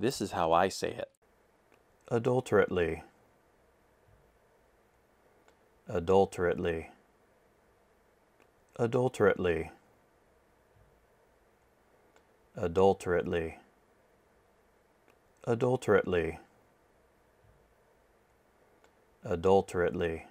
This is how I say it adulterately, adulterately, adulterately, adulterately, adulterately, adulterately.